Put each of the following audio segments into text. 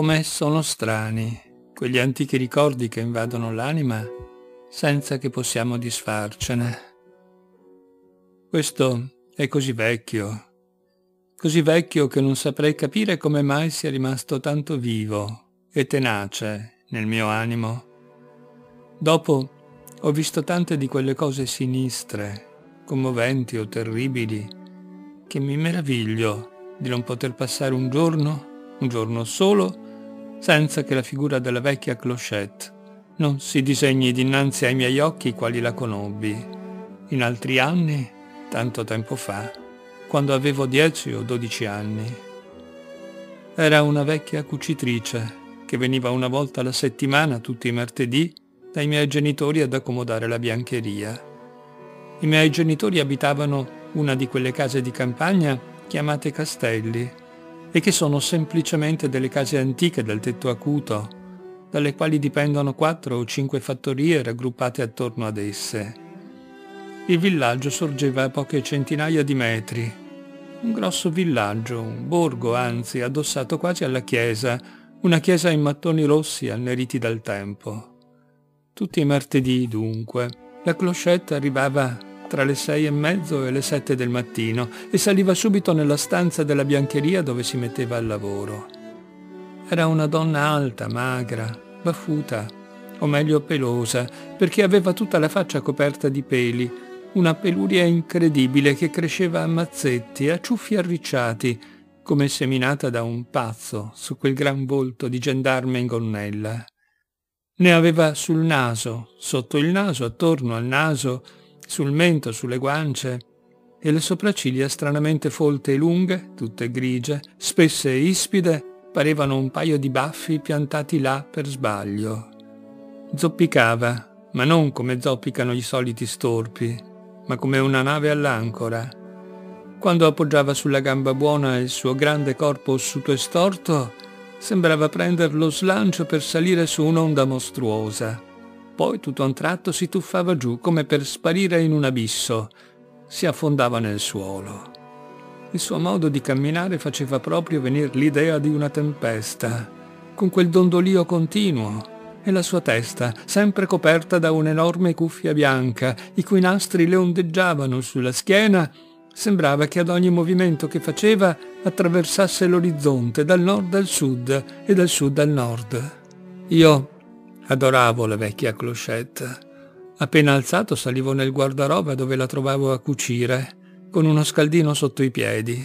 come sono strani quegli antichi ricordi che invadono l'anima senza che possiamo disfarcene. Questo è così vecchio, così vecchio che non saprei capire come mai sia rimasto tanto vivo e tenace nel mio animo. Dopo ho visto tante di quelle cose sinistre, commoventi o terribili, che mi meraviglio di non poter passare un giorno, un giorno solo, senza che la figura della vecchia clochette non si disegni dinanzi ai miei occhi quali la conobbi. In altri anni, tanto tempo fa, quando avevo dieci o dodici anni. Era una vecchia cucitrice che veniva una volta alla settimana, tutti i martedì, dai miei genitori ad accomodare la biancheria. I miei genitori abitavano una di quelle case di campagna chiamate castelli, e che sono semplicemente delle case antiche dal tetto acuto, dalle quali dipendono quattro o cinque fattorie raggruppate attorno ad esse. Il villaggio sorgeva a poche centinaia di metri, un grosso villaggio, un borgo anzi, addossato quasi alla chiesa, una chiesa in mattoni rossi anneriti dal tempo. Tutti i martedì, dunque, la clochette arrivava tra le sei e mezzo e le sette del mattino e saliva subito nella stanza della biancheria dove si metteva al lavoro. Era una donna alta, magra, baffuta, o meglio pelosa, perché aveva tutta la faccia coperta di peli, una peluria incredibile che cresceva a mazzetti, a ciuffi arricciati, come seminata da un pazzo su quel gran volto di gendarme in gonnella. Ne aveva sul naso, sotto il naso, attorno al naso, sul mento, sulle guance e le sopracciglia stranamente folte e lunghe, tutte grigie, spesse e ispide, parevano un paio di baffi piantati là per sbaglio. Zoppicava, ma non come zoppicano i soliti storpi, ma come una nave all'ancora. Quando appoggiava sulla gamba buona il suo grande corpo ossuto e storto, sembrava prender lo slancio per salire su un'onda mostruosa poi tutto a un tratto si tuffava giù come per sparire in un abisso. Si affondava nel suolo. Il suo modo di camminare faceva proprio venir l'idea di una tempesta, con quel dondolio continuo, e la sua testa, sempre coperta da un'enorme cuffia bianca, i cui nastri le ondeggiavano sulla schiena, sembrava che ad ogni movimento che faceva attraversasse l'orizzonte dal nord al sud e dal sud al nord. Io Adoravo la vecchia clochette. Appena alzato salivo nel guardaroba dove la trovavo a cucire, con uno scaldino sotto i piedi.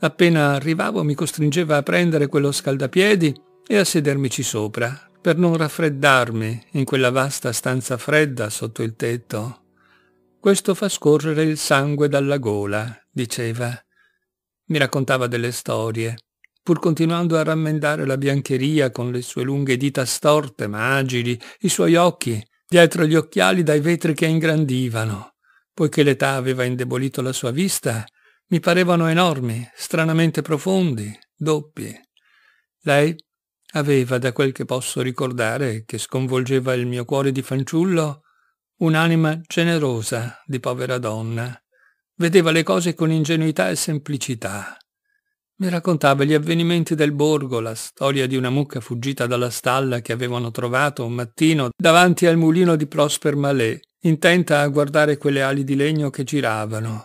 Appena arrivavo mi costringeva a prendere quello scaldapiedi e a sedermici sopra, per non raffreddarmi in quella vasta stanza fredda sotto il tetto. Questo fa scorrere il sangue dalla gola, diceva. Mi raccontava delle storie, pur continuando a rammendare la biancheria con le sue lunghe dita storte ma agili, i suoi occhi, dietro gli occhiali dai vetri che ingrandivano. Poiché l'età aveva indebolito la sua vista, mi parevano enormi, stranamente profondi, doppi. Lei aveva, da quel che posso ricordare, che sconvolgeva il mio cuore di fanciullo, un'anima generosa di povera donna. Vedeva le cose con ingenuità e semplicità. Mi raccontava gli avvenimenti del borgo, la storia di una mucca fuggita dalla stalla che avevano trovato un mattino davanti al mulino di Prosper Malé, intenta a guardare quelle ali di legno che giravano,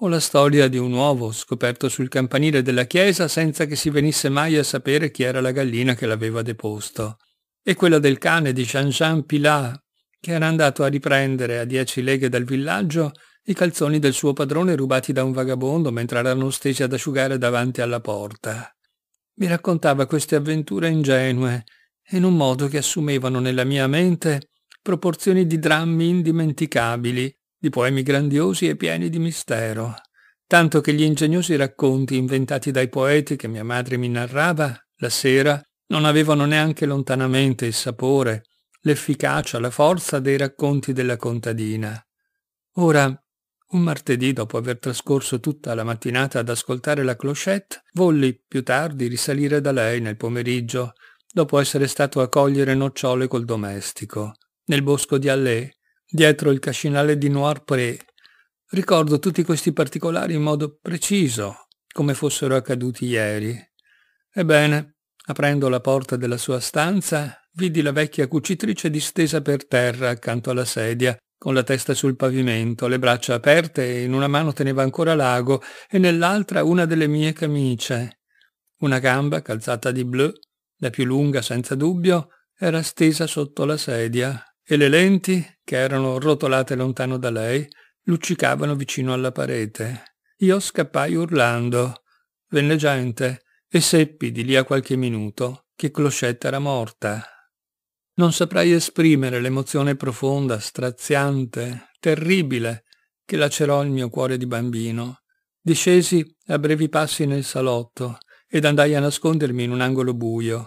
o la storia di un uovo scoperto sul campanile della chiesa senza che si venisse mai a sapere chi era la gallina che l'aveva deposto, e quella del cane di Jean-Jean Pilat, che era andato a riprendere a dieci leghe dal villaggio i calzoni del suo padrone rubati da un vagabondo mentre erano stesi ad asciugare davanti alla porta. Mi raccontava queste avventure ingenue, in un modo che assumevano nella mia mente proporzioni di drammi indimenticabili, di poemi grandiosi e pieni di mistero, tanto che gli ingegnosi racconti inventati dai poeti che mia madre mi narrava, la sera, non avevano neanche lontanamente il sapore, l'efficacia, la forza dei racconti della contadina. Ora un martedì, dopo aver trascorso tutta la mattinata ad ascoltare la clochette, volli più tardi risalire da lei nel pomeriggio, dopo essere stato a cogliere nocciole col domestico, nel bosco di Allée, dietro il cascinale di Noir Pré. Ricordo tutti questi particolari in modo preciso, come fossero accaduti ieri. Ebbene, aprendo la porta della sua stanza, vidi la vecchia cucitrice distesa per terra accanto alla sedia, con la testa sul pavimento, le braccia aperte e in una mano teneva ancora l'ago e nell'altra una delle mie camicie. Una gamba, calzata di blu, la più lunga senza dubbio, era stesa sotto la sedia e le lenti, che erano rotolate lontano da lei, luccicavano vicino alla parete. Io scappai urlando. Venne gente e seppi di lì a qualche minuto che Clochette era morta. Non saprai esprimere l'emozione profonda, straziante, terribile, che lacerò il mio cuore di bambino. Discesi a brevi passi nel salotto ed andai a nascondermi in un angolo buio,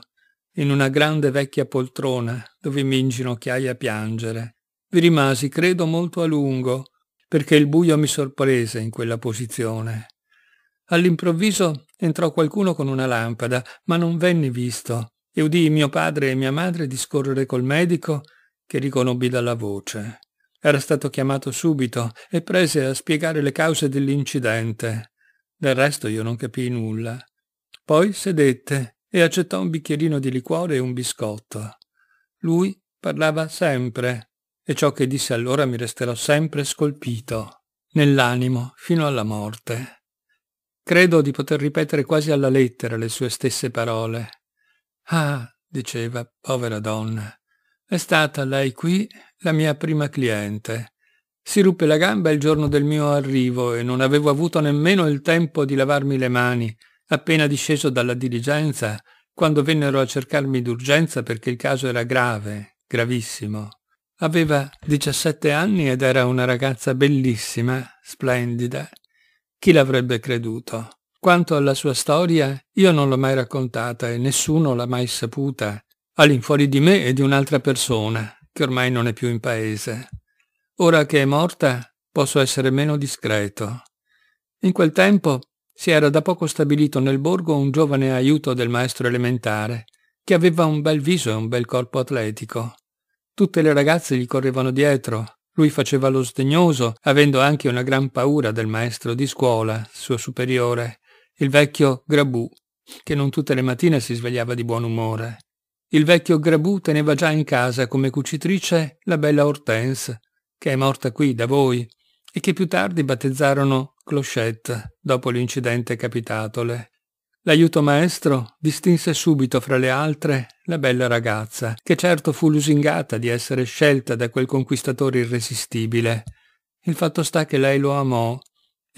in una grande vecchia poltrona dove mi inginocchiai a piangere. Vi rimasi, credo, molto a lungo, perché il buio mi sorprese in quella posizione. All'improvviso entrò qualcuno con una lampada, ma non venni visto, e udii mio padre e mia madre discorrere col medico che riconobbi dalla voce. Era stato chiamato subito e prese a spiegare le cause dell'incidente. Del resto io non capii nulla. Poi sedette e accettò un bicchierino di liquore e un biscotto. Lui parlava sempre e ciò che disse allora mi resterà sempre scolpito, nell'animo, fino alla morte. Credo di poter ripetere quasi alla lettera le sue stesse parole. Ah, diceva, povera donna, è stata lei qui la mia prima cliente. Si ruppe la gamba il giorno del mio arrivo e non avevo avuto nemmeno il tempo di lavarmi le mani, appena disceso dalla diligenza, quando vennero a cercarmi d'urgenza perché il caso era grave, gravissimo. Aveva 17 anni ed era una ragazza bellissima, splendida. Chi l'avrebbe creduto? Quanto alla sua storia, io non l'ho mai raccontata e nessuno l'ha mai saputa, all'infuori di me e di un'altra persona, che ormai non è più in paese. Ora che è morta, posso essere meno discreto. In quel tempo si era da poco stabilito nel borgo un giovane aiuto del maestro elementare, che aveva un bel viso e un bel corpo atletico. Tutte le ragazze gli correvano dietro, lui faceva lo sdegnoso, avendo anche una gran paura del maestro di scuola, suo superiore, il vecchio Grabù, che non tutte le mattine si svegliava di buon umore. Il vecchio Grabù teneva già in casa come cucitrice la bella Hortense, che è morta qui da voi e che più tardi battezzarono Clochette dopo l'incidente capitatole. L'aiuto maestro distinse subito fra le altre la bella ragazza, che certo fu lusingata di essere scelta da quel conquistatore irresistibile. Il fatto sta che lei lo amò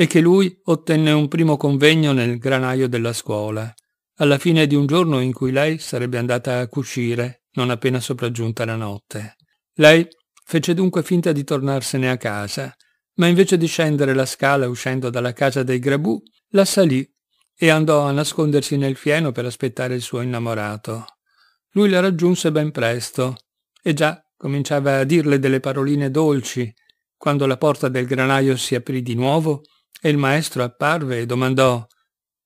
e che lui ottenne un primo convegno nel granaio della scuola, alla fine di un giorno in cui lei sarebbe andata a cucire, non appena sopraggiunta la notte. Lei fece dunque finta di tornarsene a casa, ma invece di scendere la scala uscendo dalla casa dei Grabù, la salì e andò a nascondersi nel fieno per aspettare il suo innamorato. Lui la raggiunse ben presto e già cominciava a dirle delle paroline dolci, quando la porta del granaio si aprì di nuovo e il maestro apparve e domandò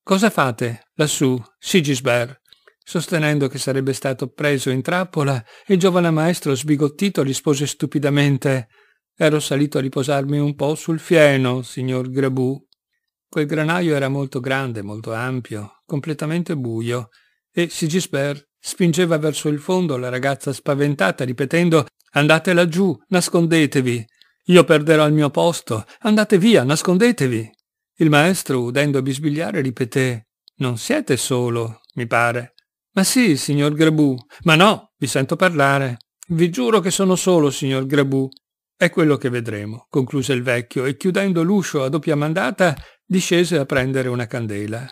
Cosa fate lassù, Sigisbert? sostenendo che sarebbe stato preso in trappola, il giovane maestro sbigottito rispose stupidamente Ero salito a riposarmi un po' sul fieno, signor Grabù. Quel granaio era molto grande, molto ampio, completamente buio, e Sigisbert spingeva verso il fondo la ragazza spaventata, ripetendo Andate laggiù, nascondetevi. Io perderò il mio posto. Andate via, nascondetevi. Il maestro, udendo bisbigliare, ripeté Non siete solo, mi pare. Ma sì, signor Grebù. Ma no, vi sento parlare. Vi giuro che sono solo, signor Grebù. È quello che vedremo, concluse il vecchio e chiudendo l'uscio a doppia mandata discese a prendere una candela.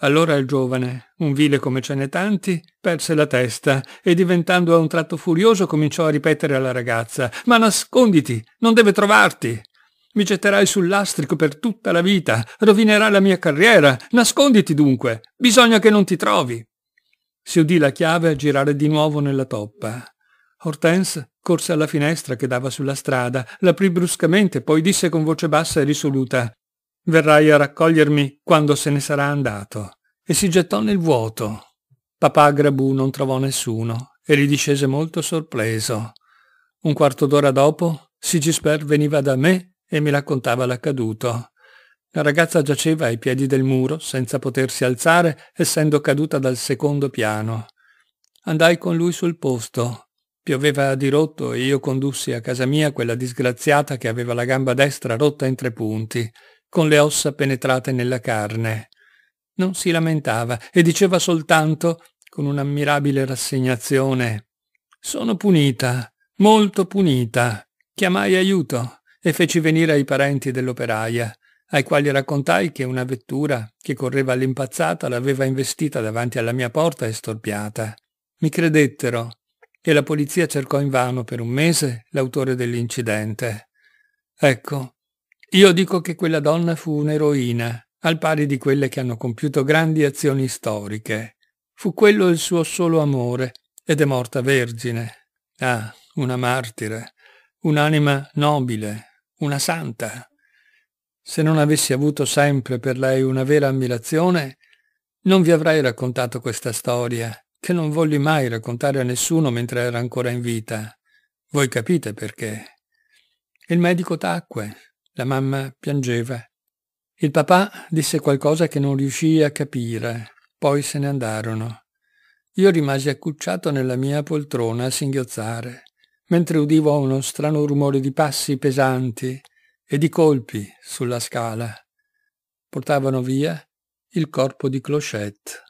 Allora il giovane, un vile come ce n'è tanti, perse la testa e diventando a un tratto furioso cominciò a ripetere alla ragazza «Ma nasconditi! Non deve trovarti! Mi getterai sul lastrico per tutta la vita, rovinerà la mia carriera, nasconditi dunque, bisogna che non ti trovi!» Si udì la chiave girare di nuovo nella toppa. Hortense corse alla finestra che dava sulla strada, l'aprì bruscamente, poi disse con voce bassa e risoluta Verrai a raccogliermi quando se ne sarà andato. E si gettò nel vuoto. Papà Grabù non trovò nessuno e ridiscese molto sorpreso. Un quarto d'ora dopo, Sigisper veniva da me e mi raccontava l'accaduto. La ragazza giaceva ai piedi del muro, senza potersi alzare, essendo caduta dal secondo piano. Andai con lui sul posto. Pioveva a dirotto e io condussi a casa mia quella disgraziata che aveva la gamba destra rotta in tre punti con le ossa penetrate nella carne. Non si lamentava e diceva soltanto, con un'ammirabile rassegnazione, «Sono punita, molto punita. Chiamai aiuto e feci venire i parenti dell'operaia, ai quali raccontai che una vettura che correva all'impazzata l'aveva investita davanti alla mia porta e storpiata. Mi credettero e la polizia cercò invano per un mese l'autore dell'incidente. Ecco, io dico che quella donna fu un'eroina, al pari di quelle che hanno compiuto grandi azioni storiche. Fu quello il suo solo amore, ed è morta vergine. Ah, una martire, un'anima nobile, una santa. Se non avessi avuto sempre per lei una vera ammirazione, non vi avrei raccontato questa storia, che non volli mai raccontare a nessuno mentre era ancora in vita. Voi capite perché. Il medico tacque, la mamma piangeva. Il papà disse qualcosa che non riuscii a capire, poi se ne andarono. Io rimasi accucciato nella mia poltrona a singhiozzare, mentre udivo uno strano rumore di passi pesanti e di colpi sulla scala. Portavano via il corpo di Clochette.